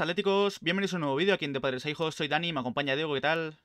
atléticos. Bienvenidos a un nuevo vídeo aquí en De Padres a e Hijos. Soy Dani, me acompaña Diego, ¿qué tal?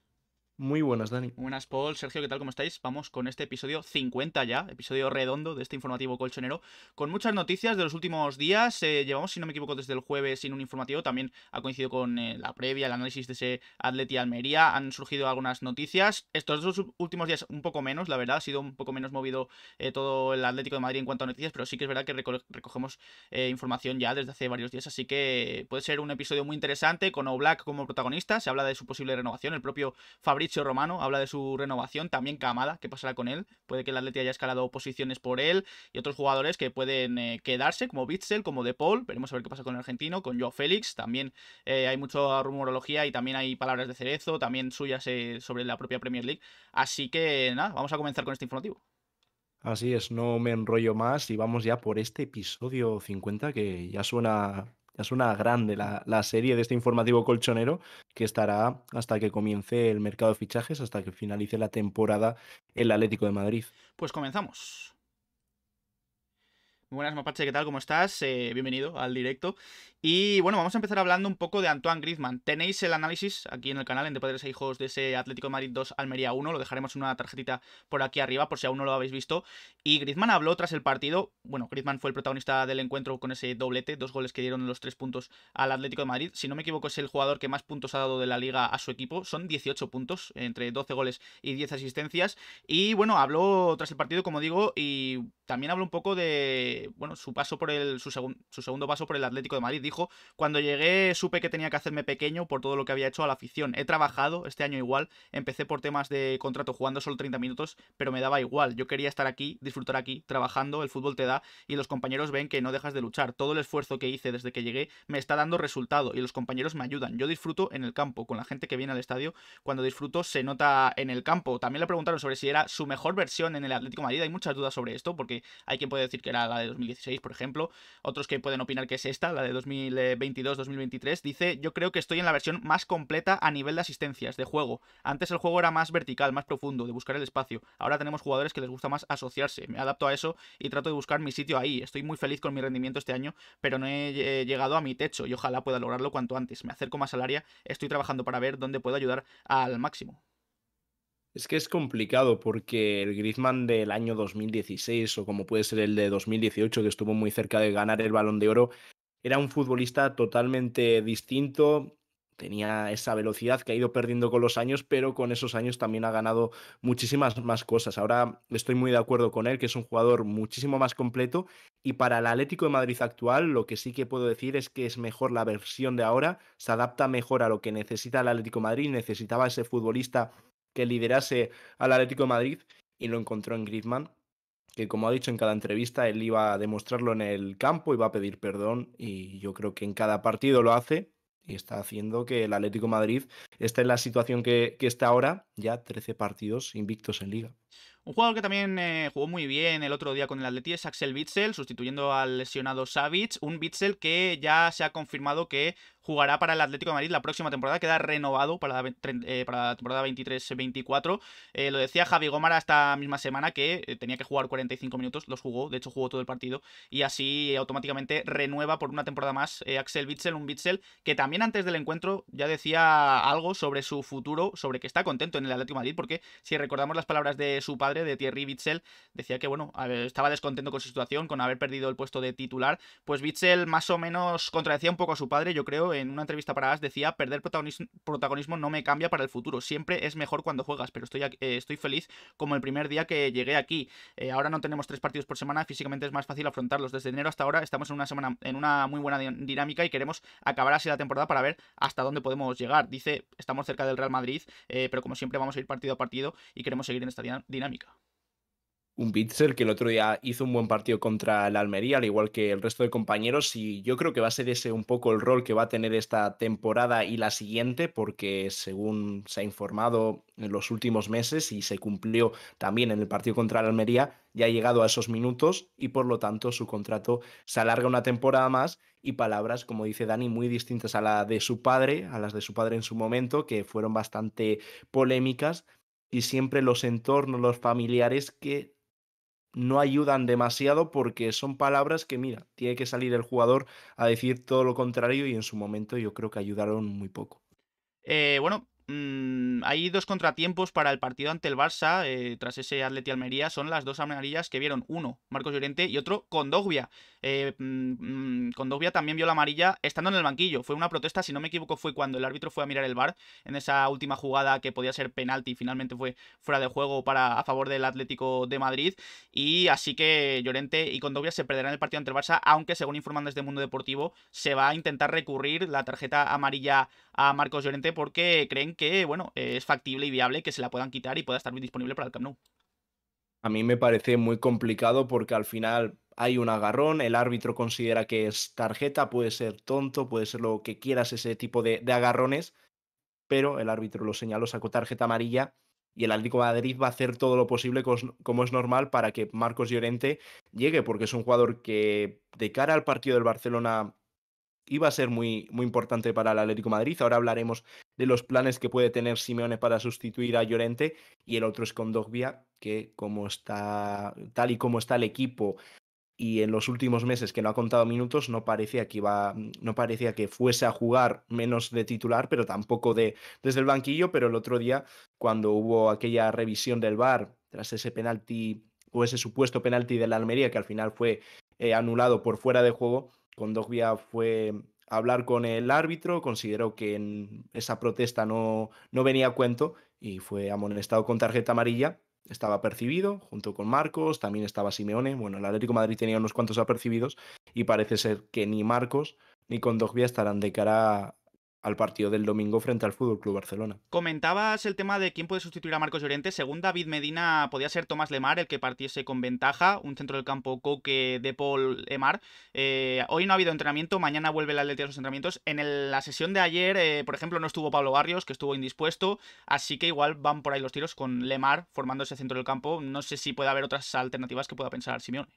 Muy buenas, Dani. Buenas, Paul. Sergio, ¿qué tal? ¿Cómo estáis? Vamos con este episodio 50 ya, episodio redondo de este informativo colchonero, con muchas noticias de los últimos días. Eh, llevamos, si no me equivoco, desde el jueves sin un informativo. También ha coincidido con eh, la previa, el análisis de ese Atleti Almería. Han surgido algunas noticias. Estos dos últimos días un poco menos, la verdad. Ha sido un poco menos movido eh, todo el Atlético de Madrid en cuanto a noticias, pero sí que es verdad que recogemos información ya desde hace varios días. Así que puede ser un episodio muy interesante con O'Black como protagonista. Se habla de su posible renovación. El propio Fabrizio Romano habla de su renovación, también Camada, ¿qué pasará con él? Puede que el Atleti haya escalado posiciones por él y otros jugadores que pueden eh, quedarse, como Bitzel, como De Paul, veremos a ver qué pasa con el argentino, con Joao Félix, también eh, hay mucha rumorología y también hay palabras de Cerezo, también suyas eh, sobre la propia Premier League, así que nada, vamos a comenzar con este informativo. Así es, no me enrollo más y vamos ya por este episodio 50 que ya suena es una grande la, serie de este informativo colchonero que estará hasta que comience el mercado de fichajes, hasta que finalice la temporada el Atlético de Madrid. Pues comenzamos. Muy buenas, Mapache, ¿qué tal? ¿Cómo estás? Eh, bienvenido al directo. Y bueno, vamos a empezar hablando un poco de Antoine Griezmann. Tenéis el análisis aquí en el canal, entre Padres e Hijos, de ese Atlético de Madrid 2 Almería 1. Lo dejaremos en una tarjetita por aquí arriba, por si aún no lo habéis visto. Y Griezmann habló tras el partido. Bueno, Griezmann fue el protagonista del encuentro con ese doblete, dos goles que dieron los tres puntos al Atlético de Madrid. Si no me equivoco, es el jugador que más puntos ha dado de la liga a su equipo. Son 18 puntos, entre 12 goles y 10 asistencias. Y bueno, habló tras el partido, como digo, y también habló un poco de bueno su paso por el. su segundo paso por el Atlético de Madrid cuando llegué supe que tenía que hacerme pequeño por todo lo que había hecho a la afición. He trabajado, este año igual, empecé por temas de contrato jugando solo 30 minutos, pero me daba igual. Yo quería estar aquí, disfrutar aquí, trabajando, el fútbol te da y los compañeros ven que no dejas de luchar. Todo el esfuerzo que hice desde que llegué me está dando resultado y los compañeros me ayudan. Yo disfruto en el campo, con la gente que viene al estadio, cuando disfruto se nota en el campo. También le preguntaron sobre si era su mejor versión en el Atlético Madrid, hay muchas dudas sobre esto porque hay quien puede decir que era la de 2016, por ejemplo, otros que pueden opinar que es esta, la de 2016 2022-2023, dice, yo creo que estoy en la versión más completa a nivel de asistencias, de juego. Antes el juego era más vertical, más profundo, de buscar el espacio. Ahora tenemos jugadores que les gusta más asociarse. Me adapto a eso y trato de buscar mi sitio ahí. Estoy muy feliz con mi rendimiento este año, pero no he eh, llegado a mi techo y ojalá pueda lograrlo cuanto antes. Me acerco más al área, estoy trabajando para ver dónde puedo ayudar al máximo. Es que es complicado porque el Griezmann del año 2016 o como puede ser el de 2018 que estuvo muy cerca de ganar el balón de oro era un futbolista totalmente distinto, tenía esa velocidad que ha ido perdiendo con los años, pero con esos años también ha ganado muchísimas más cosas. Ahora estoy muy de acuerdo con él, que es un jugador muchísimo más completo y para el Atlético de Madrid actual lo que sí que puedo decir es que es mejor la versión de ahora, se adapta mejor a lo que necesita el Atlético de Madrid, necesitaba ese futbolista que liderase al Atlético de Madrid y lo encontró en Griezmann que como ha dicho en cada entrevista, él iba a demostrarlo en el campo, iba a pedir perdón y yo creo que en cada partido lo hace y está haciendo que el Atlético Madrid esté en la situación que, está ahora, ya 13 partidos invictos en liga. Un jugador que también eh, jugó muy bien el otro día con el Atleti es Axel Witzel, sustituyendo al lesionado Savic, un Witzel que ya se ha confirmado que jugará para el Atlético de Madrid la próxima temporada, queda renovado para la, eh, temporada 23-24. Eh, lo decía Javi Gómara esta misma semana que eh, tenía que jugar 45 minutos, los jugó, de hecho jugó todo el partido y así automáticamente renueva por una temporada más Axel Witzel, un Witzel que también antes del encuentro ya decía algo sobre su futuro, sobre que está contento en el Atlético de Madrid, porque si recordamos las palabras de su padre, de Thierry Witzel, decía que bueno, estaba descontento con su situación, con haber perdido el puesto de titular, pues Witzel más o menos contradecía un poco a su padre, yo creo, en una entrevista para As decía, perder protagonismo no me cambia para el futuro, siempre es mejor cuando juegas, pero estoy, eh, feliz como el primer día que llegué aquí. Eh, ahora no tenemos tres partidos por semana, físicamente es más fácil afrontarlos. Desde enero hasta ahora estamos en una semana en una muy buena dinámica y queremos acabar así la temporada para ver hasta dónde podemos llegar. Dice, estamos cerca del Real Madrid, eh, pero como siempre vamos a ir partido a partido y queremos seguir en esta dinámica un Pitzer, que el otro día hizo un buen partido contra la Almería, al igual que el resto de compañeros, y yo creo que va a ser ese un poco el rol que va a tener esta temporada y la siguiente, porque según se ha informado en los últimos meses y se cumplió también en el partido contra la Almería, ya ha llegado a esos minutos y por lo tanto su contrato se alarga una temporada más y palabras, como dice Dani, muy distintas a la de su padre, a las de su padre en su momento, que fueron bastante polémicas. Y siempre los entornos, los familiares que no ayudan demasiado porque son palabras que, mira, tiene que salir el jugador a decir todo lo contrario y en su momento yo creo que ayudaron muy poco. Eh, bueno, Mm, hay dos contratiempos para el partido ante el Barça, eh, tras ese Atleti Almería, son las dos amarillas que vieron uno, Marcos Llorente, y otro Condogbia. Eh, mm, mm, Condogbia también vio la amarilla estando en el banquillo. Fue una protesta, si no me equivoco, fue cuando el árbitro fue a mirar el bar en esa última jugada que podía ser penalti, finalmente fue fuera de juego para a favor del Atlético de Madrid. Y así que Llorente y Condogbia se perderán el partido ante el Barça, aunque según informan desde Mundo Deportivo, se va a intentar recurrir la tarjeta amarilla a Marcos Llorente porque creen que, bueno, es factible y viable que se la puedan quitar y pueda estar disponible para el Camp Nou. A mí me parece muy complicado porque al final hay un agarrón, el árbitro considera que es tarjeta, puede ser tonto, puede ser lo que quieras, ese tipo de, agarrones, pero el árbitro lo señaló, sacó tarjeta amarilla y el Atlético de Madrid va a hacer todo lo posible, como es normal, para que Marcos Llorente llegue, porque es un jugador que de cara al partido del Barcelona iba a ser muy, muy importante para el Atlético de Madrid. Ahora hablaremos de los planes que puede tener Simeone para sustituir a Llorente. Y el otro es con Dogbia, que como está, tal y como está el equipo y en los últimos meses que no ha contado minutos, no parecía que iba, no parecía que fuese a jugar menos de titular, pero tampoco de, desde el banquillo. Pero el otro día, cuando hubo aquella revisión del VAR tras ese penalti o ese supuesto penalti de la Almería, que al final fue eh, anulado por fuera de juego, Condogbia fue a hablar con el árbitro, consideró que en esa protesta no, no venía a cuento y fue amonestado con tarjeta amarilla. Estaba percibido junto con Marcos, también estaba Simeone. Bueno, el Atlético Madrid tenía unos cuantos apercibidos y parece ser que ni Marcos ni Condogbia estarán de cara a al partido del domingo frente al Fútbol Club Barcelona. Comentabas el tema de quién puede sustituir a Marcos Llorente. Según David Medina, podía ser Tomás Lemar el que partiese con ventaja. Un centro del campo Coque de Paul Lemar. Eh, hoy no ha habido entrenamiento, mañana vuelve la Atlético a los entrenamientos. En la sesión de ayer, eh, por ejemplo, no estuvo Pablo Barrios, que estuvo indispuesto. Así que igual van por ahí los tiros con Lemar formando ese centro del campo. No sé si puede haber otras alternativas que pueda pensar Simeone.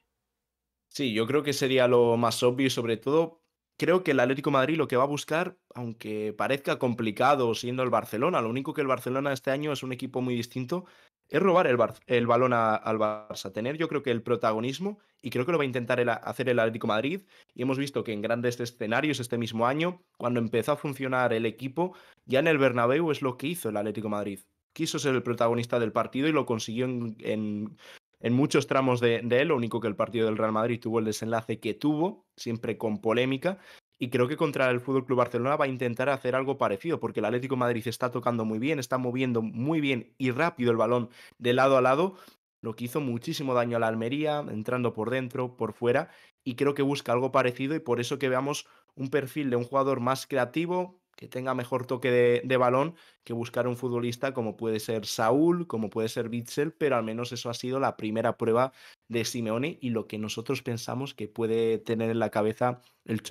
Sí, yo creo que sería lo más obvio sobre todo creo que el Atlético Madrid lo que va a buscar, aunque parezca complicado siendo el Barcelona, lo único que el Barcelona este año es un equipo muy distinto, es robar el, balón al Barça, tener yo creo que el protagonismo y creo que lo va a intentar hacer el Atlético Madrid y hemos visto que en grandes escenarios este mismo año, cuando empezó a funcionar el equipo, ya en el Bernabéu es lo que hizo el Atlético Madrid. Quiso ser el protagonista del partido y lo consiguió en en muchos tramos de, él. Lo único que el partido del Real Madrid tuvo el desenlace que tuvo, siempre con polémica. Y creo que contra el Fútbol Club Barcelona va a intentar hacer algo parecido, porque el Atlético Madrid está tocando muy bien, está moviendo muy bien y rápido el balón de lado a lado, lo que hizo muchísimo daño a la Almería, entrando por dentro, por fuera, y creo que busca algo parecido y por eso que veamos un perfil de un jugador más creativo, que tenga mejor toque de, balón que buscar un futbolista como puede ser Saúl, como puede ser Bitzel, pero al menos eso ha sido la primera prueba de Simeone y lo que nosotros pensamos que puede tener en la cabeza el,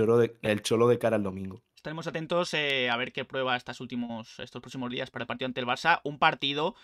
el cholo de cara al domingo. Estaremos atentos eh, a ver qué prueba estos, últimos, estos próximos días para el partido ante el Barça. Un partido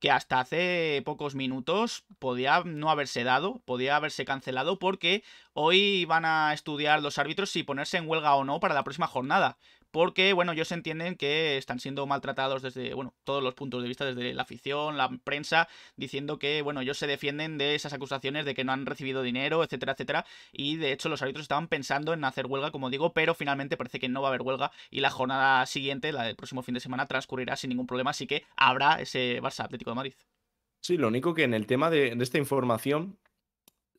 que hasta hace pocos minutos podía no haberse dado, podía haberse cancelado, porque hoy van a estudiar los árbitros si ponerse en huelga o no para la próxima jornada porque, bueno, ellos entienden que están siendo maltratados desde, bueno, todos los puntos de vista, desde la afición, la prensa, diciendo que, bueno, ellos se defienden de esas acusaciones de que no han recibido dinero, etcétera, etcétera, y de hecho los árbitros estaban pensando en hacer huelga, como digo, pero finalmente parece que no va a haber huelga y la jornada siguiente, la del próximo fin de semana, transcurrirá sin ningún problema, así que habrá ese Barça Atlético de Madrid. Sí, lo único que en el tema de esta información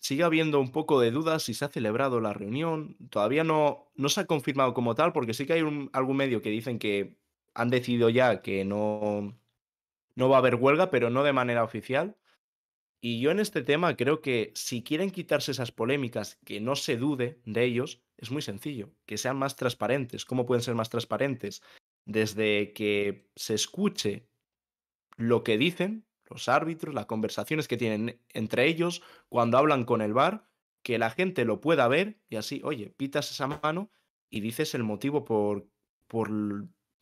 sigue habiendo un poco de dudas si se ha celebrado la reunión. Todavía no, no se ha confirmado como tal, porque sí que hay algún medio que dicen que han decidido ya que no, no va a haber huelga, pero no de manera oficial. Y yo en este tema creo que si quieren quitarse esas polémicas, que no se dude de ellos, es muy sencillo, que sean más transparentes. ¿Cómo pueden ser más transparentes? Desde que se escuche lo que dicen los árbitros, las conversaciones que tienen entre ellos cuando hablan con el VAR, que la gente lo pueda ver y así, oye, pitas esa mano y dices el motivo por, por,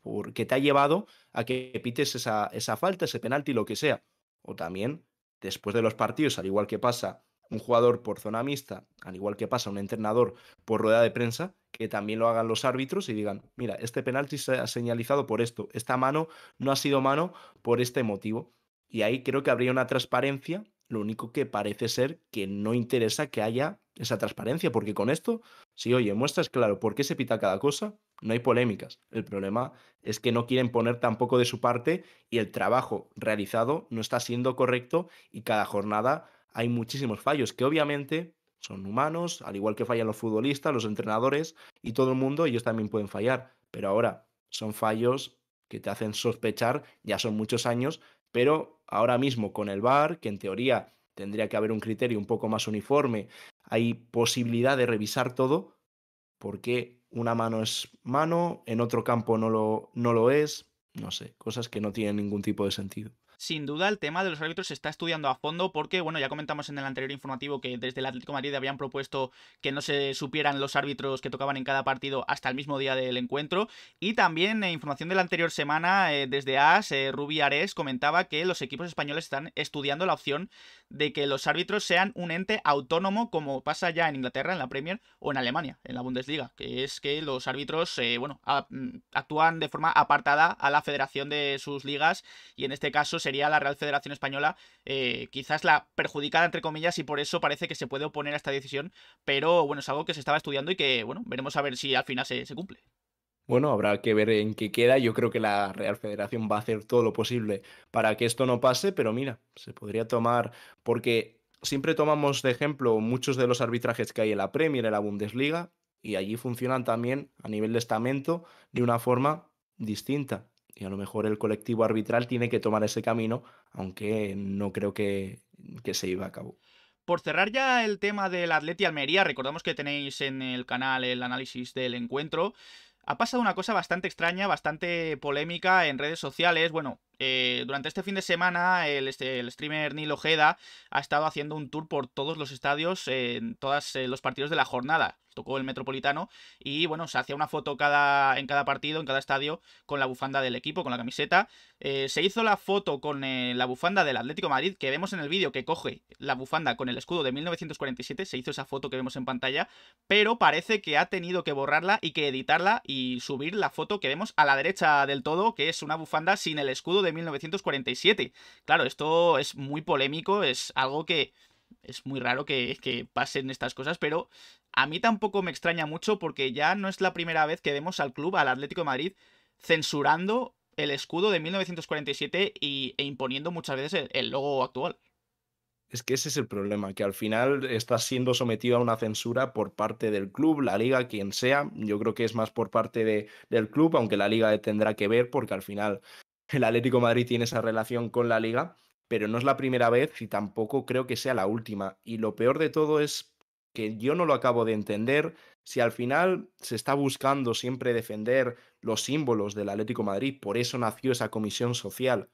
por que te ha llevado a que pites esa, esa falta, ese penalti, lo que sea. O también, después de los partidos, al igual que pasa un jugador por zona mixta, al igual que pasa un entrenador por rueda de prensa, que también lo hagan los árbitros y digan, mira, este penalti se ha señalizado por esto, esta mano no ha sido mano por este motivo. Y ahí creo que habría una transparencia, lo único que parece ser que no interesa que haya esa transparencia, porque con esto, si oye, muestras claro por qué se pita cada cosa, no hay polémicas. El problema es que no quieren poner tampoco de su parte y el trabajo realizado no está siendo correcto y cada jornada hay muchísimos fallos que obviamente son humanos, al igual que fallan los futbolistas, los entrenadores y todo el mundo, ellos también pueden fallar. Pero ahora son fallos que te hacen sospechar, ya son muchos años, pero ahora mismo con el VAR, que en teoría tendría que haber un criterio un poco más uniforme, hay posibilidad de revisar todo, porque una mano es mano, en otro campo no lo, no lo es, no sé, cosas que no tienen ningún tipo de sentido. Sin duda, el tema de los árbitros se está estudiando a fondo porque, bueno, ya comentamos en el anterior informativo que desde el Atlético Madrid habían propuesto que no se supieran los árbitros que tocaban en cada partido hasta el mismo día del encuentro. Y también, eh, información de la anterior semana, eh, desde AS, eh, Rubi Ares comentaba que los equipos españoles están estudiando la opción de que los árbitros sean un ente autónomo, como pasa ya en Inglaterra, en la Premier o en Alemania, en la Bundesliga, que es que los árbitros, bueno, mm, actúan de forma apartada a la federación de sus ligas y en este caso sería la Real Federación Española eh, quizás la perjudicada, entre comillas, y por eso parece que se puede oponer a esta decisión, pero bueno, es algo que se estaba estudiando y que, bueno, veremos a ver si al final se, se cumple. Bueno, habrá que ver en qué queda. Yo creo que la Real Federación va a hacer todo lo posible para que esto no pase, pero mira, se podría tomar porque siempre tomamos de ejemplo muchos de los arbitrajes que hay en la Premier, en la Bundesliga, y allí funcionan también a nivel de estamento de una forma distinta y a lo mejor el colectivo arbitral tiene que tomar ese camino, aunque no creo que, que se iba a cabo. Por cerrar ya el tema del Atleti Almería, recordamos que tenéis en el canal el análisis del encuentro. Ha pasado una cosa bastante extraña, bastante polémica en redes sociales. Bueno, eh, durante este fin de semana este, el, streamer Nilo Ojeda ha estado haciendo un tour por todos los estadios en todos eh, los partidos de la jornada. Tocó el Metropolitano y bueno, se hacía una foto cada, en cada partido, en cada estadio, con la bufanda del equipo, con la camiseta. Eh, se hizo la foto con la bufanda del Atlético Madrid, que vemos en el vídeo que coge la bufanda con el escudo de 1947. Se hizo esa foto que vemos en pantalla, pero parece que ha tenido que borrarla y que editarla y subir la foto que vemos a la derecha del todo, que es una bufanda sin el escudo de 1947. Claro, esto es muy polémico, es algo que es muy raro que, pasen estas cosas, pero a mí tampoco me extraña mucho porque ya no es la primera vez que vemos al club, al Atlético de Madrid, censurando el escudo de 1947 e imponiendo muchas veces el, logo actual. Es que ese es el problema, que al final está siendo sometido a una censura por parte del club, la liga, quien sea. Yo creo que es más por parte del club, aunque la liga tendrá que ver, porque al final el Atlético Madrid tiene esa relación con la liga, pero no es la primera vez y tampoco creo que sea la última. Y lo peor de todo es que yo no lo acabo de entender. Si al final se está buscando siempre defender los símbolos del Atlético Madrid, por eso nació esa comisión social,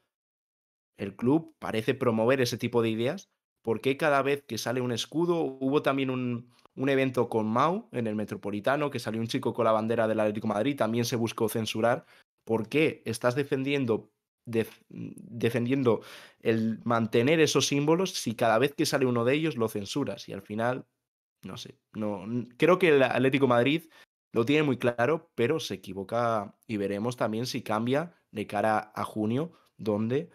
el club parece promover ese tipo de ideas, porque cada vez que sale un escudo, hubo también un, evento con Mau en el Metropolitano, que salió un chico con la bandera del Atlético Madrid, también se buscó censurar, ¿Por qué estás defendiendo, defendiendo el mantener esos símbolos si cada vez que sale uno de ellos lo censuras? Y al final, no sé, no, creo que el Atlético Madrid lo tiene muy claro, pero se equivoca y veremos también si cambia de cara a junio, donde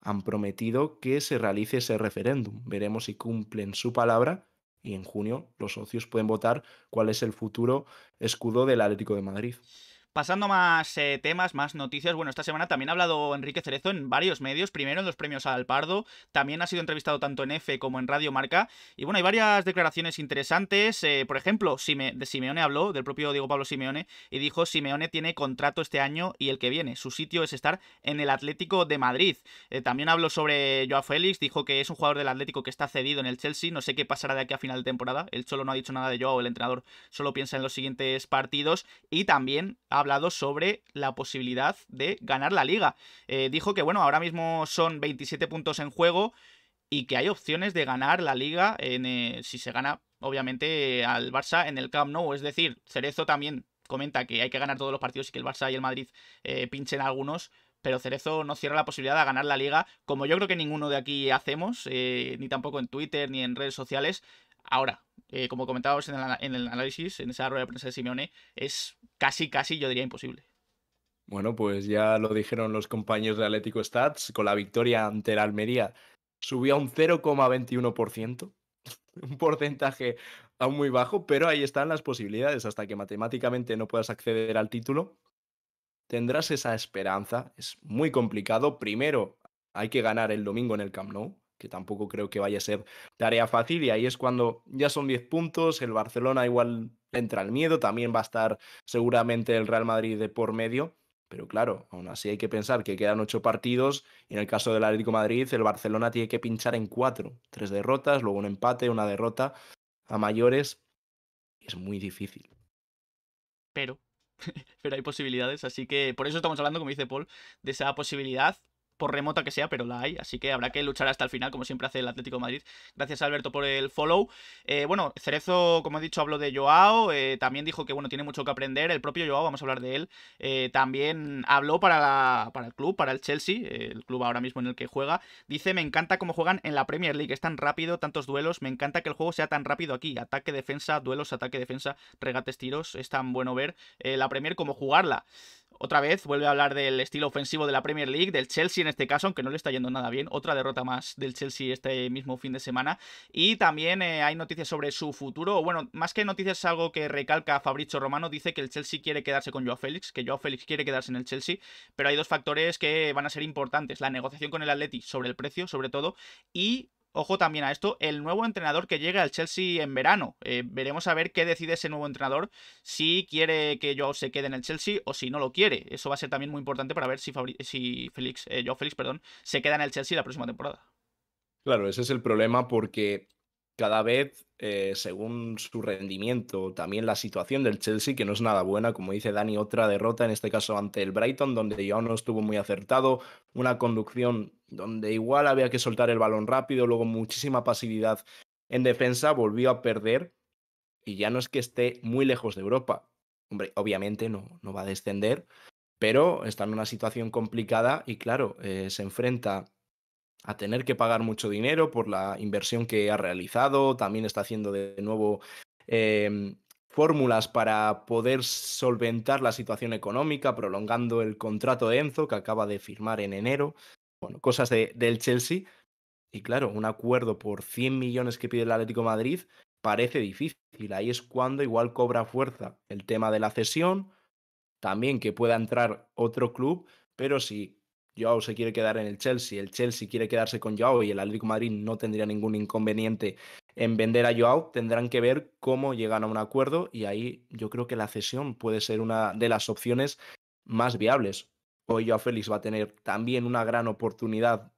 han prometido que se realice ese referéndum. Veremos si cumplen su palabra y en junio los socios pueden votar cuál es el futuro escudo del Atlético de Madrid. Pasando más eh, temas, más noticias. Bueno, esta semana también ha hablado Enrique Cerezo en varios medios. Primero en los premios al Pardo. También ha sido entrevistado tanto en EFE como en Radio Marca. Y bueno, hay varias declaraciones interesantes. Eh, por ejemplo, de Simeone habló, del propio Diego Pablo Simeone, y dijo: Simeone tiene contrato este año y el que viene. Su sitio es estar en el Atlético de Madrid. Eh, también habló sobre Joao Félix. Dijo que es un jugador del Atlético que está cedido en el Chelsea. No sé qué pasará de aquí a final de temporada. él solo no ha dicho nada de Joao, el entrenador solo piensa en los siguientes partidos. Y también ha hablado sobre la posibilidad de ganar la liga. Eh, dijo que, bueno, ahora mismo son 27 puntos en juego y que hay opciones de ganar la liga en, eh, si se gana, obviamente, al Barça en el Camp Nou. Es decir, Cerezo también comenta que hay que ganar todos los partidos y que el Barça y el Madrid eh, pinchen algunos. Pero Cerezo no cierra la posibilidad de ganar la liga, como yo creo que ninguno de aquí hacemos, ni tampoco en Twitter, ni en redes sociales. Ahora, eh, como comentábamos en el, análisis, en esa rueda de prensa de Simeone, es casi, casi, yo diría, imposible. Bueno, pues ya lo dijeron los compañeros de Atlético Stats, con la victoria ante la Almería subió a un 0,21%, un porcentaje aún muy bajo, pero ahí están las posibilidades. Hasta que matemáticamente no puedas acceder al título, tendrás esa esperanza. Es muy complicado. Primero, hay que ganar el domingo en el Camp Nou, que tampoco creo que vaya a ser tarea fácil. Y ahí es cuando ya son 10 puntos, el Barcelona igual entra el miedo, también va a estar seguramente el Real Madrid de por medio. Pero claro, aún así hay que pensar que quedan 8 partidos y en el caso del Atlético Madrid, el Barcelona tiene que pinchar en 4, Tres derrotas, luego un empate, una derrota a mayores. Es muy difícil. Pero, pero hay posibilidades, así que por eso estamos hablando, como dice Paul, de esa posibilidad por remota que sea, pero la hay, así que habrá que luchar hasta el final, como siempre hace el Atlético Madrid. Gracias, Alberto, por el follow. Eh, bueno, Cerezo, como he dicho, habló de Joao, eh, también dijo que, bueno, tiene mucho que aprender, el propio Joao, vamos a hablar de él, eh, también habló para, para el club, para el Chelsea, el club ahora mismo en el que juega, dice, me encanta cómo juegan en la Premier League, es tan rápido, tantos duelos, me encanta que el juego sea tan rápido aquí, ataque, defensa, duelos, ataque, defensa, regates, tiros, es tan bueno ver la Premier como jugarla. Otra vez vuelve a hablar del estilo ofensivo de la Premier League, del Chelsea en este caso, aunque no le está yendo nada bien. Otra derrota más del Chelsea este mismo fin de semana. Y también eh, hay noticias sobre su futuro. Bueno, más que noticias es algo que recalca Fabricio Romano. Dice que el Chelsea quiere quedarse con Joao Félix, que Joao Félix quiere quedarse en el Chelsea. Pero hay dos factores que van a ser importantes. La negociación con el Atleti sobre el precio, sobre todo. Y Ojo también a esto, el nuevo entrenador que llega al Chelsea en verano. Eh, veremos a ver qué decide ese nuevo entrenador, si quiere que Joao se quede en el Chelsea o si no lo quiere. Eso va a ser también muy importante para ver si, si Félix, eh, Félix se queda en el Chelsea la próxima temporada. Claro, ese es el problema porque cada vez eh, según su rendimiento. También la situación del Chelsea, que no es nada buena, como dice Dani, otra derrota, en este caso ante el Brighton, donde ya no estuvo muy acertado, una conducción donde igual había que soltar el balón rápido, luego muchísima pasividad en defensa, volvió a perder y ya no es que esté muy lejos de Europa. Hombre, obviamente no, no va a descender, pero está en una situación complicada y claro, eh, se enfrenta a tener que pagar mucho dinero por la inversión que ha realizado. También está haciendo de nuevo em, fórmulas para poder solventar la situación económica, prolongando el contrato de Enzo que acaba de firmar en enero. Bueno, cosas del Chelsea. Y claro, un acuerdo por 100 millones que pide el Atlético Madrid parece difícil. Ahí es cuando igual cobra fuerza el tema de la cesión, también que pueda entrar otro club, pero si Joao se quiere quedar en el Chelsea, el Chelsea quiere quedarse con Joao y el Atlético Madrid no tendría ningún inconveniente en vender a Joao, tendrán que ver cómo llegan a un acuerdo y ahí yo creo que la cesión puede ser una de las opciones más viables. Hoy Joao Félix va a tener también una gran oportunidad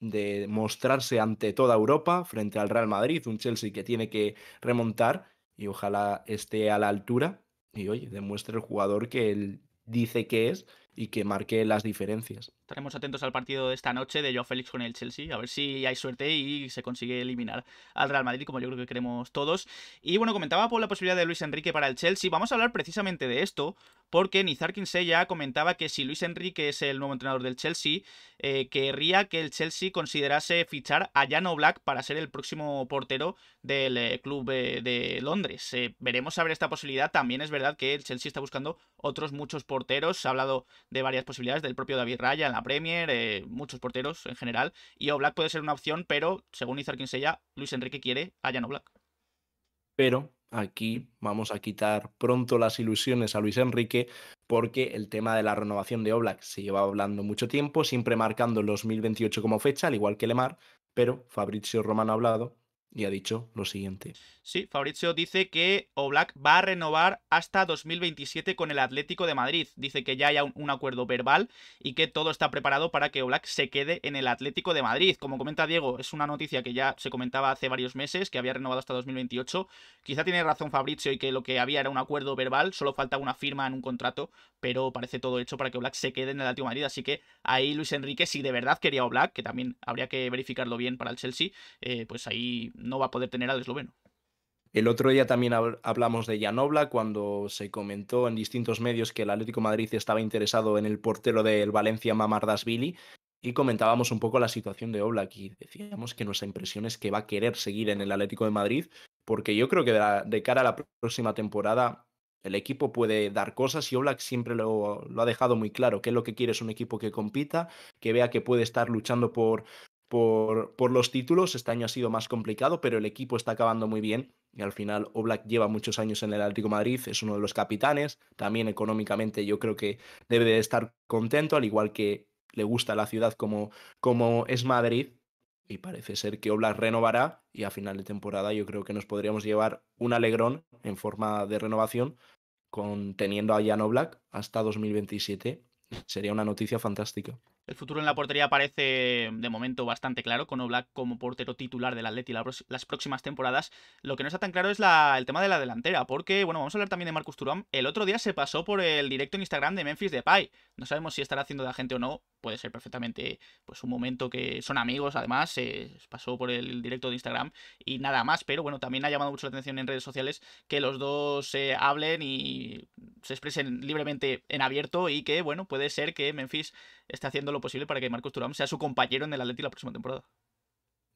de mostrarse ante toda Europa frente al Real Madrid, un Chelsea que tiene que remontar y ojalá esté a la altura y hoy demuestre el jugador que él dice que es y que marque las diferencias. Estaremos atentos al partido de esta noche de Joao Félix con el Chelsea, a ver si hay suerte y se consigue eliminar al Real Madrid, como yo creo que queremos todos. Y bueno, comentaba por la posibilidad de Luis Enrique para el Chelsea. Vamos a hablar precisamente de esto, porque Nizar ya comentaba que si Luis Enrique es el nuevo entrenador del Chelsea, eh, querría que el Chelsea considerase fichar a Jan Black para ser el próximo portero del eh, club eh, de Londres. veremos a ver esta posibilidad. También es verdad que el Chelsea está buscando otros muchos porteros. Se ha hablado de varias posibilidades, del propio David Raya en la Premier, eh, muchos porteros en general, y Oblak puede ser una opción, pero según Izar Quinsella, Luis Enrique quiere a Jan Oblak. Pero aquí vamos a quitar pronto las ilusiones a Luis Enrique porque el tema de la renovación de Oblak se lleva hablando mucho tiempo, siempre marcando el 2028 como fecha, al igual que Lemar, pero Fabrizio Romano ha hablado y ha dicho lo siguiente. Sí, Fabrizio dice que Oblak va a renovar hasta 2027 con el Atlético de Madrid. Dice que ya hay un, acuerdo verbal y que todo está preparado para que Oblak se quede en el Atlético de Madrid. Como comenta Diego, es una noticia que ya se comentaba hace varios meses, que había renovado hasta 2028. Quizá tiene razón Fabrizio y que lo que había era un acuerdo verbal, solo falta una firma en un contrato, pero parece todo hecho para que Oblak se quede en el Atlético de Madrid. Así que ahí Luis Enrique, si de verdad quería Oblak, que también habría que verificarlo bien para el Chelsea, eh, pues ahí no va a poder tener al esloveno. El otro día también hablamos de Oblak cuando se comentó en distintos medios que el Atlético Madrid estaba interesado en el portero del Valencia Vili y comentábamos un poco la situación de Oblak y decíamos que nuestra impresión es que va a querer seguir en el Atlético de Madrid porque yo creo que de, cara a la próxima temporada el equipo puede dar cosas y Oblak siempre lo, lo ha dejado muy claro, que es lo que quiere es un equipo que compita, que vea que puede estar luchando por por, los títulos. Este año ha sido más complicado, pero el equipo está acabando muy bien. Y al final, Oblak lleva muchos años en el Atlético Madrid, es uno de los capitanes. También económicamente, yo creo que debe de estar contento, al igual que le gusta la ciudad como, como es Madrid. Y parece ser que Oblak renovará. Y a final de temporada, yo creo que nos podríamos llevar un alegrón en forma de renovación, con, teniendo a Jan Oblak hasta 2027. Sería una noticia fantástica. El futuro en la portería parece de momento bastante claro, con Oblak como portero titular del Atleti las próximas temporadas. Lo que no está tan claro es el tema de la delantera, porque, bueno, vamos a hablar también de Marcus Thuram. El otro día se pasó por el directo en Instagram de Memphis Depay. No sabemos si estará haciendo de agente o no, puede ser perfectamente pues un momento que son amigos, además, se pasó por el directo de Instagram y nada más, pero bueno, también ha llamado mucho la atención en redes sociales que los dos hablen y se expresen libremente en abierto y que, bueno, puede ser que Memphis está haciendo lo posible para que Marcus Turán sea su compañero en el Atlético la próxima temporada.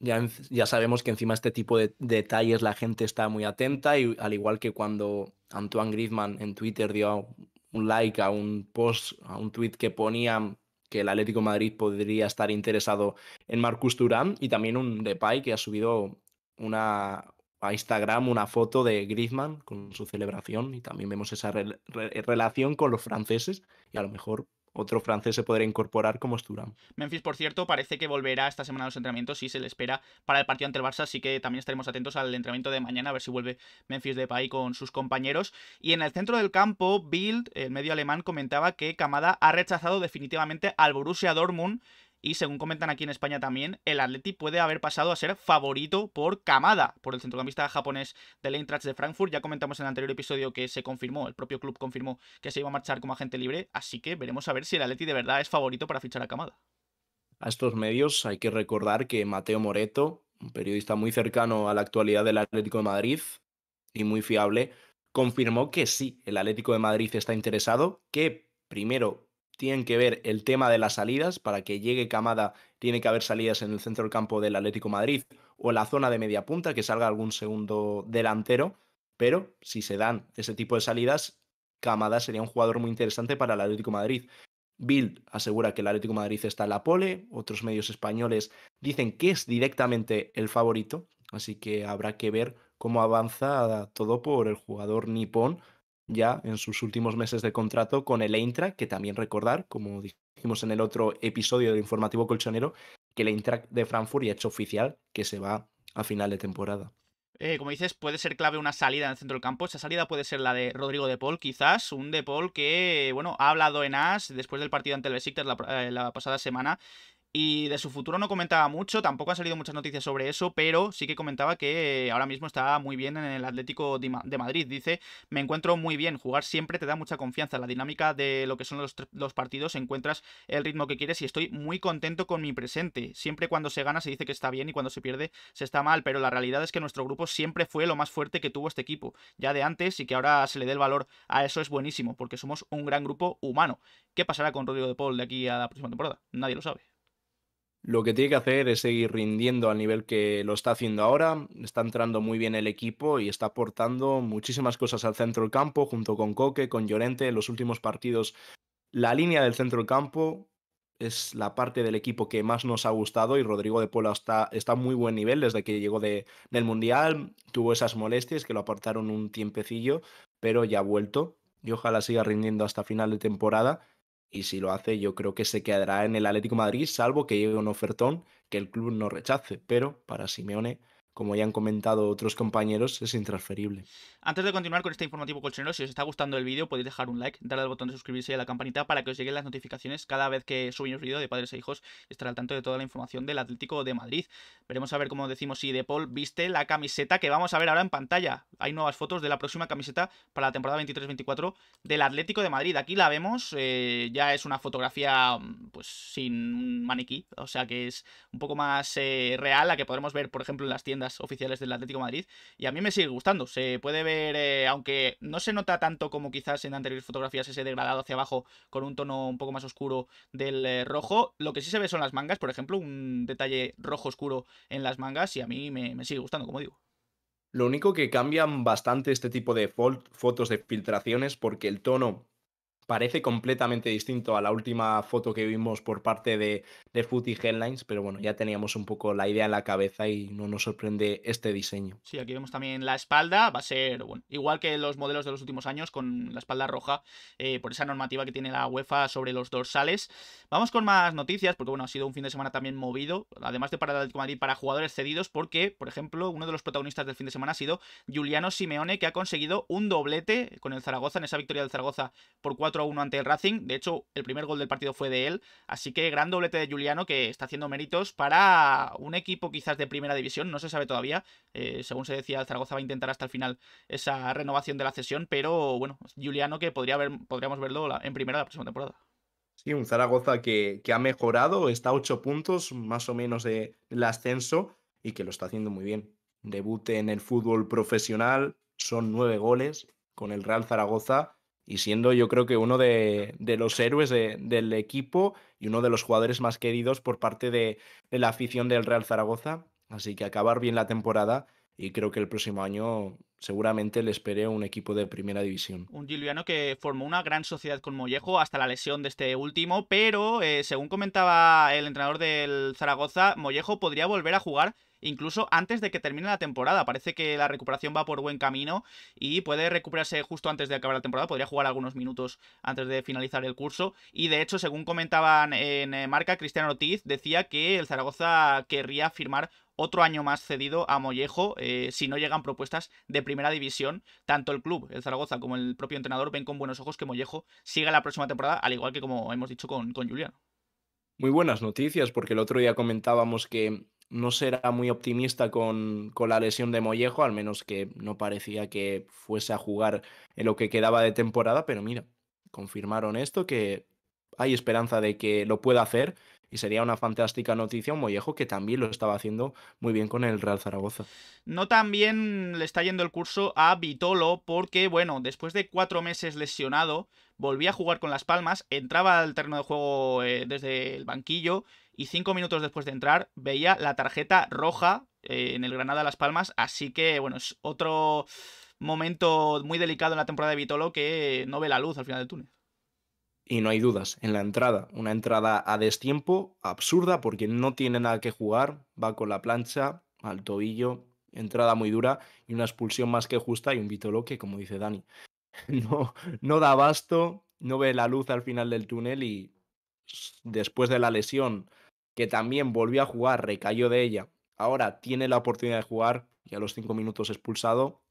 Ya, ya, sabemos que encima este tipo de detalles la gente está muy atenta y al igual que cuando Antoine Griezmann en Twitter dio un like a un post, a un tweet que ponía que el Atlético Madrid podría estar interesado en Marcus Durán y también un Depay que ha subido una, a Instagram una foto de Griezmann con su celebración y también vemos esa relación con los franceses y a lo mejor otro francés se podrá incorporar como Sturam. Memphis, por cierto, parece que volverá esta semana a los entrenamientos y se le espera para el partido ante el Barça, así que también estaremos atentos al entrenamiento de mañana a ver si vuelve Memphis Depay con sus compañeros. Y en el centro del campo, Bild, el medio alemán, comentaba que Kamada ha rechazado definitivamente al Borussia Dortmund y según comentan aquí en España también, el Atleti puede haber pasado a ser favorito por Kamada, por el centrocampista japonés del Eintracht de Frankfurt. Ya comentamos en el anterior episodio que se confirmó, el propio club confirmó que se iba a marchar como agente libre, así que veremos a ver si el Atleti de verdad es favorito para fichar a Kamada. A estos medios hay que recordar que Mateo Moreto, un periodista muy cercano a la actualidad del Atlético de Madrid y muy fiable, confirmó que sí, el Atlético de Madrid está interesado, que primero tienen que ver el tema de las salidas. Para que llegue Camada, tiene que haber salidas en el centro del campo del Atlético Madrid o en la zona de media punta, que salga algún segundo delantero. Pero si se dan ese tipo de salidas, Camada sería un jugador muy interesante para el Atlético Madrid. Bild asegura que el Atlético Madrid está en la pole, otros medios españoles dicen que es directamente el favorito, así que habrá que ver cómo avanza todo por el jugador nipón ya en sus últimos meses de contrato con el Eintracht, que también recordar, como dijimos en el otro episodio del informativo colchonero, que el Eintracht de Frankfurt ya ha hecho oficial que se va a final de temporada. Eh, como dices, puede ser clave una salida en el centro del campo. Esa salida puede ser la de Rodrigo De Paul, quizás. Un De Paul que, bueno, ha hablado en AS después del partido ante el Besiktas la eh, pasada semana y de su futuro no comentaba mucho, tampoco han salido muchas noticias sobre eso, pero sí que comentaba que eh, ahora mismo está muy bien en el Atlético de Madrid. Dice, me encuentro muy bien, jugar siempre te da mucha confianza, la dinámica de lo que son los, los partidos, encuentras el ritmo que quieres y estoy muy contento con mi presente. Siempre cuando se gana se dice que está bien y cuando se pierde se está mal, pero la realidad es que nuestro grupo siempre fue lo más fuerte que tuvo este equipo, ya de antes y que ahora se le dé el valor a eso es buenísimo, porque somos un gran grupo humano. ¿Qué pasará con Rodrigo de Paul de aquí a la próxima temporada? Nadie lo sabe. Lo que tiene que hacer es seguir rindiendo al nivel que lo está haciendo ahora. Está entrando muy bien el equipo y está aportando muchísimas cosas al centro del campo, junto con Coque, con Llorente. En los últimos partidos, la línea del centro del campo es la parte del equipo que más nos ha gustado y Rodrigo de Polo está, está muy buen nivel desde que llegó de, del Mundial. Tuvo esas molestias que lo aportaron un tiempecillo, pero ya ha vuelto y ojalá siga rindiendo hasta final de temporada y si lo hace, yo creo que se quedará en el Atlético Madrid, salvo que llegue un ofertón que el club no rechace. Pero para Simeone, como ya han comentado otros compañeros, es intransferible. Antes de continuar con este informativo colchonero, si os está gustando el vídeo podéis dejar un like, darle al botón de suscribirse y a la campanita para que os lleguen las notificaciones cada vez que subimos vídeo de Padres e Hijos y estar al tanto de toda la información del Atlético de Madrid. Veremos a ver cómo decimos si De Paul viste la camiseta que vamos a ver ahora en pantalla. Hay nuevas fotos de la próxima camiseta para la temporada 23-24 del Atlético de Madrid. Aquí la vemos, eh, ya es una fotografía mm, pues sin maniquí, o sea que es un poco más eh, real la que podremos ver, por ejemplo, en las tiendas oficiales del Atlético de Madrid. Y a mí me sigue gustando, se puede ver eh, aunque no se nota tanto como quizás en anteriores fotografías ese degradado hacia abajo con un tono un poco más oscuro del eh, rojo, lo que sí se ve son las mangas, por ejemplo, un detalle rojo oscuro en las mangas y a mí me, me sigue gustando, como digo. Lo único que cambian bastante este tipo de fotos de filtraciones porque el tono parece completamente distinto a la última foto que vimos por parte de de Footy Headlines, pero bueno, ya teníamos un poco la idea en la cabeza y no nos sorprende este diseño. Sí, aquí vemos también la espalda, va a ser bueno, igual que los modelos de los últimos años con la espalda roja eh, por esa normativa que tiene la UEFA sobre los dorsales. Vamos con más noticias, porque bueno, ha sido un fin de semana también movido, además de para el para jugadores cedidos, porque, por ejemplo, uno de los protagonistas del fin de semana ha sido Giuliano Simeone, que ha conseguido un doblete con el Zaragoza en esa victoria del Zaragoza por 4 a 1 ante el Racing. De hecho, el primer gol del partido fue de él, así que gran doblete de Giuliano que está haciendo méritos para un equipo quizás de primera división, no se sabe todavía. Eh, según se decía, el Zaragoza va a intentar hasta el final esa renovación de la cesión, pero bueno, Juliano que podría ver, podríamos verlo en primera la próxima temporada. Sí, un Zaragoza que, que ha mejorado, está a ocho puntos más o menos del ascenso y que lo está haciendo muy bien. Debute en el fútbol profesional, son nueve goles con el Real Zaragoza y siendo yo creo que uno de, los héroes del equipo y uno de los jugadores más queridos por parte de, la afición del Real Zaragoza. Así que acabar bien la temporada y creo que el próximo año seguramente le espere un equipo de primera división. Un Giuliano que formó una gran sociedad con Mollejo hasta la lesión de este último, pero eh, según comentaba el entrenador del Zaragoza, Mollejo podría volver a jugar incluso antes de que termine la temporada. Parece que la recuperación va por buen camino y puede recuperarse justo antes de acabar la temporada. Podría jugar algunos minutos antes de finalizar el curso. Y de hecho, según comentaban en eh, marca, Cristiano Ortiz decía que el Zaragoza querría firmar otro año más cedido a Mollejo eh, si no llegan propuestas de primera división. Tanto el club, el Zaragoza, como el propio entrenador ven con buenos ojos que Mollejo siga la próxima temporada, al igual que como hemos dicho con, con Julián. Muy buenas noticias, porque el otro día comentábamos que no será muy optimista con, con, la lesión de Mollejo, al menos que no parecía que fuese a jugar en lo que quedaba de temporada, pero mira, confirmaron esto, que hay esperanza de que lo pueda hacer y sería una fantástica noticia un Mollejo que también lo estaba haciendo muy bien con el Real Zaragoza. No también le está yendo el curso a Vitolo porque, bueno, después de cuatro meses lesionado, volvía a jugar con Las Palmas, entraba al terreno de juego eh, desde el banquillo y cinco minutos después de entrar veía la tarjeta roja eh, en el Granada Las Palmas, así que, bueno, es otro momento muy delicado en la temporada de Vitolo que no ve la luz al final del túnel y no hay dudas, en la entrada. Una entrada a destiempo, absurda, porque no tiene nada que jugar, va con la plancha, al tobillo, entrada muy dura y una expulsión más que justa y un Vitolo que, como dice Dani, no, no da abasto, no ve la luz al final del túnel y después de la lesión, que también volvió a jugar, recayó de ella, ahora tiene la oportunidad de jugar y a los cinco minutos expulsado,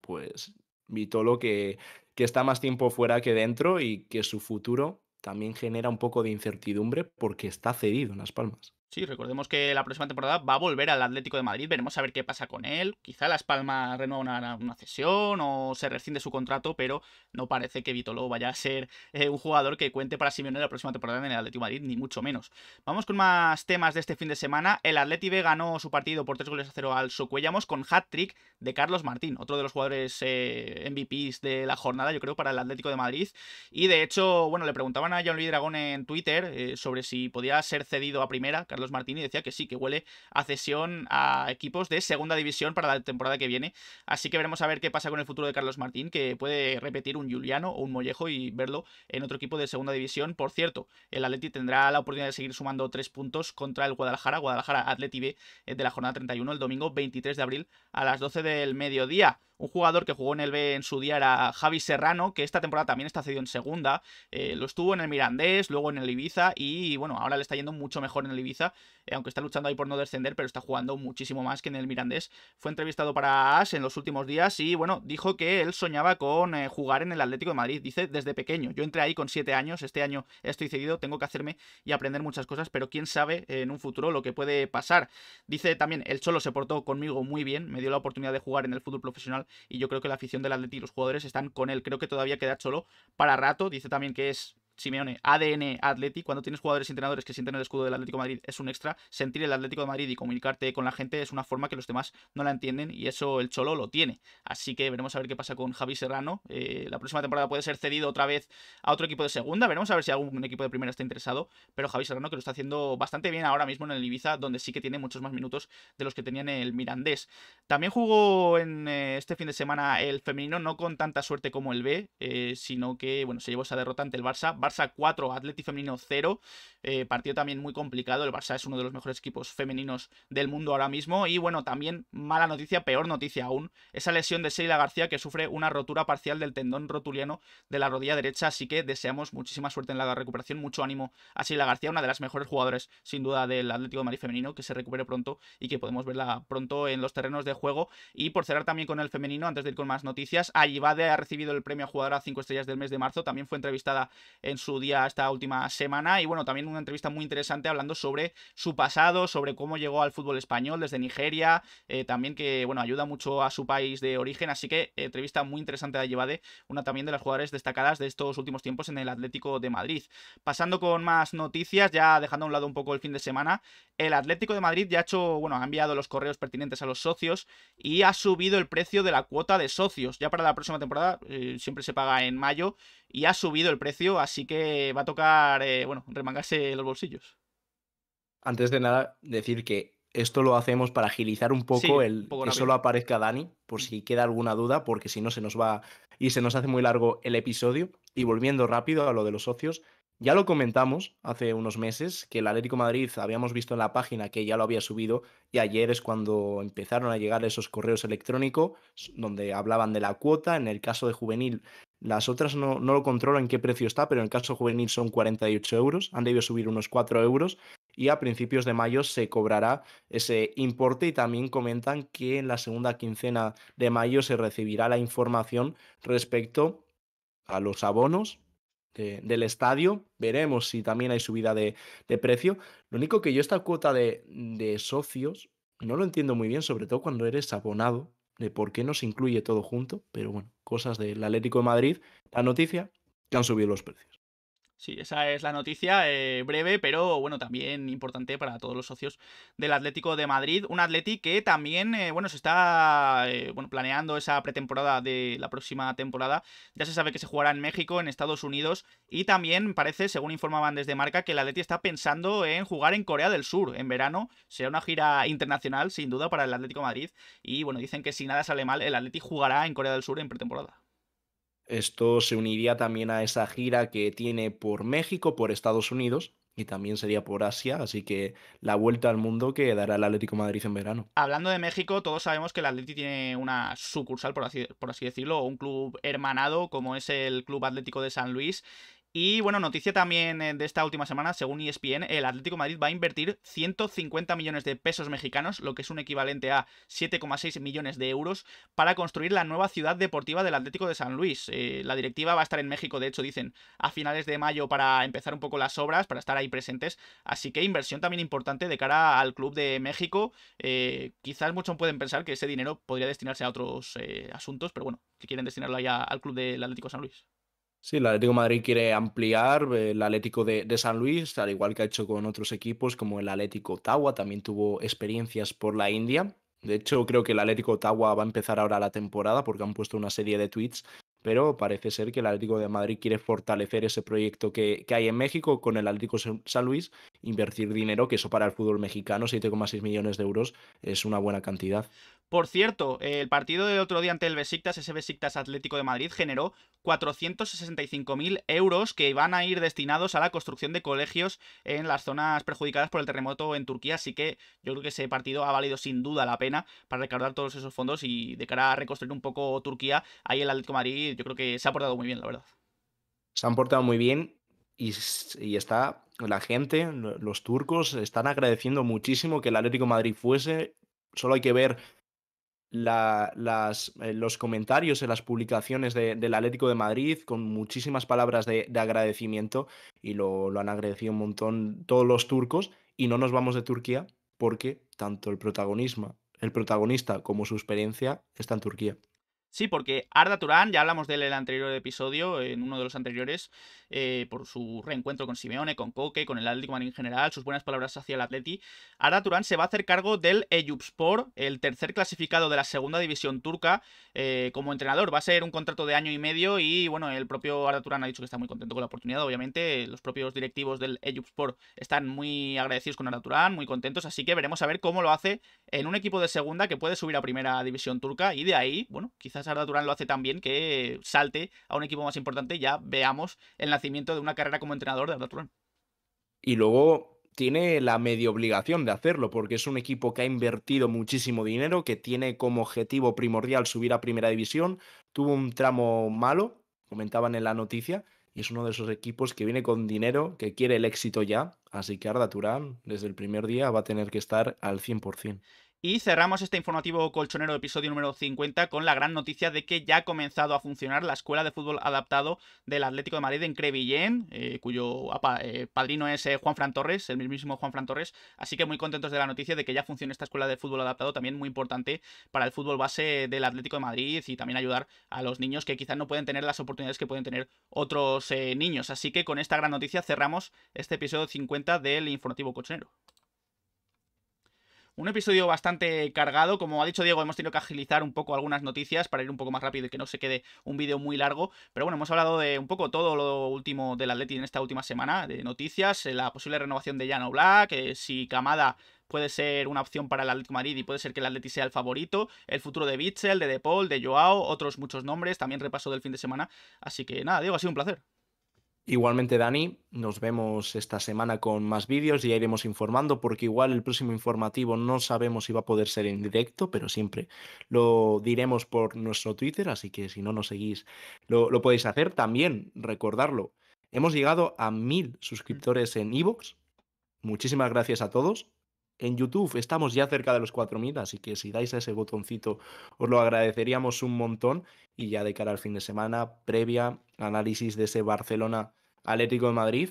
pues Vitolo que que está más tiempo fuera que dentro y que su futuro también genera un poco de incertidumbre porque está cedido en Las Palmas. Sí, recordemos que la próxima temporada va a volver al Atlético de Madrid. Veremos a ver qué pasa con él. Quizá Las Palmas renueva una, cesión o se rescinde su contrato, pero no parece que Vitolo vaya a ser eh, un jugador que cuente para Simeone la próxima temporada en el Atlético de Madrid, ni mucho menos. Vamos con más temas de este fin de semana. El Atleti B ganó su partido por 3 goles a 0 al Socuellamos con hat-trick de Carlos Martín, otro de los jugadores MVP eh, MVPs de la jornada, yo creo, para el Atlético de Madrid. Y de hecho, bueno, le preguntaban a John Luis Dragón en Twitter eh, sobre si podía ser cedido a primera. Carlos y decía que sí, que huele a cesión a equipos de segunda división para la temporada que viene. Así que veremos a ver qué pasa con el futuro de Carlos Martín, que puede repetir un Juliano o un Mollejo y verlo en otro equipo de segunda división. Por cierto, el Atleti tendrá la oportunidad de seguir sumando tres puntos contra el Guadalajara, Guadalajara Atleti B eh, de la jornada 31 el domingo 23 de abril a las 12 del mediodía. Un jugador que jugó en el B en su día era Javi Serrano, que esta temporada también está cedido en segunda. Eh, lo estuvo en el Mirandés, luego en el Ibiza y bueno, ahora le está yendo mucho mejor en el Ibiza, eh, aunque está luchando ahí por no descender, pero está jugando muchísimo más que en el Mirandés. Fue entrevistado para AS en los últimos días y bueno, dijo que él soñaba con eh, jugar en el Atlético de Madrid, dice desde pequeño. Yo entré ahí con 7 años, este año estoy cedido, tengo que hacerme y aprender muchas cosas, pero quién sabe en un futuro lo que puede pasar. Dice también, el Cholo se portó conmigo muy bien, me dio la oportunidad de jugar en el fútbol profesional y yo creo que la afición del Atleti y los jugadores están con él. Creo que todavía queda solo para rato. Dice también que es Simeone, ADN Atleti, cuando tienes jugadores y entrenadores que sienten el escudo del Atlético de Madrid es un extra, sentir el Atlético de Madrid y comunicarte con la gente es una forma que los demás no la entienden y eso el Cholo lo tiene. Así que veremos a ver qué pasa con Javi Serrano. Eh, la próxima temporada puede ser cedido otra vez a otro equipo de segunda, veremos a ver si algún equipo de primera está interesado, pero Javi Serrano que lo está haciendo bastante bien ahora mismo en el Ibiza, donde sí que tiene muchos más minutos de los que tenía en el Mirandés. También jugó en eh, este fin de semana el femenino, no con tanta suerte como el B, eh, sino que bueno, se llevó esa derrota ante el Barça Barça 4, Atleti Femenino 0. Eh, partido también muy complicado. El Barça es uno de los mejores equipos femeninos del mundo ahora mismo. Y bueno, también mala noticia, peor noticia aún, esa lesión de Sheila García que sufre una rotura parcial del tendón rotuliano de la rodilla derecha. Así que deseamos muchísima suerte en la recuperación, mucho ánimo a Sheila García, una de las mejores jugadoras sin duda del Atlético de Madrid femenino, que se recupere pronto y que podemos verla pronto en los terrenos de juego. Y por cerrar también con el femenino, antes de ir con más noticias, Ayibade ha recibido el premio a jugadora 5 estrellas del mes de marzo. También fue entrevistada en su día esta última semana. Y bueno, también una entrevista muy interesante hablando sobre su pasado, sobre cómo llegó al fútbol español desde Nigeria, eh, también que, bueno, ayuda mucho a su país de origen. Así que eh, entrevista muy interesante de Llevade, una también de las jugadoras destacadas de estos últimos tiempos en el Atlético de Madrid. Pasando con más noticias, ya dejando a un lado un poco el fin de semana, el Atlético de Madrid ya ha hecho, bueno, ha enviado los correos pertinentes a los socios y ha subido el precio de la cuota de socios. Ya para la próxima temporada eh, siempre se paga en mayo y ha subido el precio, así que va a tocar, eh, bueno, remangarse los bolsillos. Antes de nada, decir que esto lo hacemos para agilizar un poco el que solo aparezca Dani, por mm. si queda alguna duda, porque si no se nos va y se nos hace muy largo el episodio. Y volviendo rápido a lo de los socios, ya lo comentamos hace unos meses que el Atlético Madrid habíamos visto en la página que ya lo había subido y ayer es cuando empezaron a llegar esos correos electrónicos donde hablaban de la cuota. En el caso de juvenil las otras no, lo controlan qué precio está, pero en el caso juvenil son 48 euros, han debido subir unos 4 euros y a principios de mayo se cobrará ese importe y también comentan que en la segunda quincena de mayo se recibirá la información respecto a los abonos del estadio. Veremos si también hay subida de, precio. Lo único que yo esta cuota de socios no lo entiendo muy bien, sobre todo cuando eres abonado, de por qué no se incluye todo junto, pero bueno, cosas del Atlético de Madrid, la noticia, que han subido los precios. Sí, esa es la noticia eh, breve, pero bueno, también importante para todos los socios del Atlético de Madrid. Un Atleti que también, eh, bueno, se está eh, bueno, planeando esa pretemporada de la próxima temporada. Ya se sabe que se jugará en México, en Estados Unidos y también parece, según informaban desde Marca, que el Atleti está pensando en jugar en Corea del Sur en verano. Será una gira internacional, sin duda, para el Atlético de Madrid. Y bueno, dicen que si nada sale mal, el Atlético jugará en Corea del Sur en pretemporada. Esto se uniría también a esa gira que tiene por México, por Estados Unidos, y también sería por Asia, así que la vuelta al mundo que dará el Atlético Madrid en verano. Hablando de México, todos sabemos que el Atlético tiene una sucursal, por así, por así decirlo, o un club hermanado como es el Club Atlético de San Luis, y bueno, noticia también eh, de esta última semana, según ESPN, el Atlético Madrid va a invertir 150 millones de pesos mexicanos, lo que es un equivalente a 7,6 millones de euros, para construir la nueva ciudad deportiva del Atlético de San Luis. Eh, la directiva va a estar en México, de hecho, dicen, a finales de mayo para empezar un poco las obras, para estar ahí presentes. Así que inversión también importante de cara al Club de México. Eh, quizás muchos pueden pensar que ese dinero podría destinarse a otros asuntos, pero bueno, si quieren destinarlo allá al Club del Atlético San Luis. Sí, el Atlético de Madrid quiere ampliar eh, el Atlético de, San Luis, al igual que ha hecho con otros equipos como el Atlético Ottawa, también tuvo experiencias por la India. De hecho, creo que el Atlético Ottawa va a empezar ahora la temporada porque han puesto una serie de tweets, pero parece ser que el Atlético de Madrid quiere fortalecer ese proyecto que, que hay en México con el Atlético San Luis invertir dinero, que eso para el fútbol mexicano, 7,6 millones de euros, es una buena cantidad. Por cierto, el partido del otro día ante el Besiktas, ese Besiktas Atlético de Madrid, generó 465.000 euros que van a ir destinados a la construcción de colegios en las zonas perjudicadas por el terremoto en Turquía, así que yo creo que ese partido ha valido sin duda la pena para recaudar todos esos fondos y de cara a reconstruir un poco Turquía, ahí el Atlético de Madrid yo creo que se ha portado muy bien, la verdad. Se han portado muy bien y, y está la gente, los turcos, están agradeciendo muchísimo que el Atlético Madrid fuese. Solo hay que ver las, eh, los comentarios en las publicaciones del Atlético de Madrid con muchísimas palabras de, agradecimiento y lo, han agradecido un montón todos los turcos y no nos vamos de Turquía porque tanto el protagonismo, el protagonista como su experiencia está en Turquía. Sí, porque Arda Turán, ya hablamos de él en el anterior episodio, en uno de los anteriores, eh, por su reencuentro con Simeone, con Coque, con el Atlético en general, sus buenas palabras hacia el Atleti. Arda Turán se va a hacer cargo del Eyüpspor, el tercer clasificado de la segunda división turca, eh, como entrenador. Va a ser un contrato de año y medio y, bueno, el propio Arda Turán ha dicho que está muy contento con la oportunidad, obviamente. Los propios directivos del Eyüpspor están muy agradecidos con Arda Turán, muy contentos, así que veremos a ver cómo lo hace en un equipo de segunda que puede subir a primera división turca y de ahí, bueno, quizá Arda Turán lo hace tan bien que salte a un equipo más importante y ya veamos el nacimiento de una carrera como entrenador de Arda Turán. Y luego tiene la media obligación de hacerlo, porque es un equipo que ha invertido muchísimo dinero, que tiene como objetivo primordial subir a primera división, tuvo un tramo malo, comentaban en la noticia, y es uno de esos equipos que viene con dinero, que quiere el éxito ya, así que Arda Turán desde el primer día va a tener que estar al 100%. Y cerramos este informativo colchonero episodio número 50 con la gran noticia de que ya ha comenzado a funcionar la Escuela de Fútbol Adaptado del Atlético de Madrid en Crevillén, eh, cuyo eh, padrino es eh, Juan Fran Torres, el mismísimo Juan Fran Torres. Así que muy contentos de la noticia de que ya funciona esta Escuela de Fútbol Adaptado, también muy importante para el fútbol base del Atlético de Madrid y también ayudar a los niños que quizás no pueden tener las oportunidades que pueden tener otros niños. Así que con esta gran noticia cerramos este episodio 50 del informativo colchonero. Un episodio bastante cargado, como ha dicho Diego, hemos tenido que agilizar un poco algunas noticias para ir un poco más rápido y que no se quede un vídeo muy largo, pero bueno, hemos hablado de un poco todo lo último del Atleti en esta última semana, de noticias, eh, la posible renovación de Jan Black, eh, si Camada puede ser una opción para el Atlético Madrid y puede ser que el Atleti sea el favorito. El futuro de Bitzel, de De Paul, de Joao, otros muchos nombres. También repaso del fin de semana. Así que nada, Diego, ha sido un placer. Igualmente, Dani, nos vemos esta semana con más vídeos y ya iremos informando, porque igual el próximo informativo no sabemos si va a poder ser en directo, pero siempre lo diremos por nuestro Twitter, así que si no nos seguís, lo, podéis hacer. También recordarlo, hemos llegado a mil mm. suscriptores en Evox. Muchísimas gracias a todos en YouTube estamos ya cerca de los 4.000, así que si dais a ese botoncito os lo agradeceríamos un montón. Y ya de cara al fin de semana, previa, análisis de ese Barcelona Atlético de Madrid.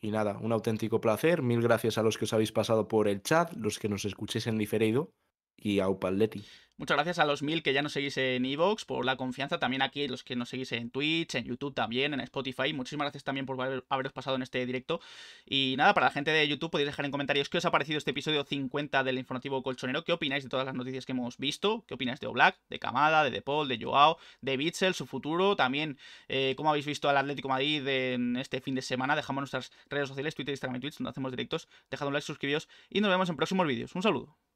Y nada, un auténtico placer. Mil gracias a los que os habéis pasado por el chat, los que nos escuchéis en diferido y a Muchas gracias a los mil que ya nos seguís en Evox por la confianza. También aquí los que nos seguís en Twitch, en YouTube también, en Spotify. Muchísimas gracias también por haberos pasado en este directo. Y nada, para la gente de YouTube podéis dejar en comentarios qué os ha parecido este episodio 50 del informativo colchonero. ¿Qué opináis de todas las noticias que hemos visto? ¿Qué opináis de Oblak, de Camada, de Depol, de Joao, de Bitzel, su futuro? También, eh, ¿cómo habéis visto al Atlético Madrid en este fin de semana? Dejamos nuestras redes sociales, Twitter, Instagram y Twitch, donde hacemos directos. Dejad un like, suscribíos y nos vemos en próximos vídeos. Un saludo.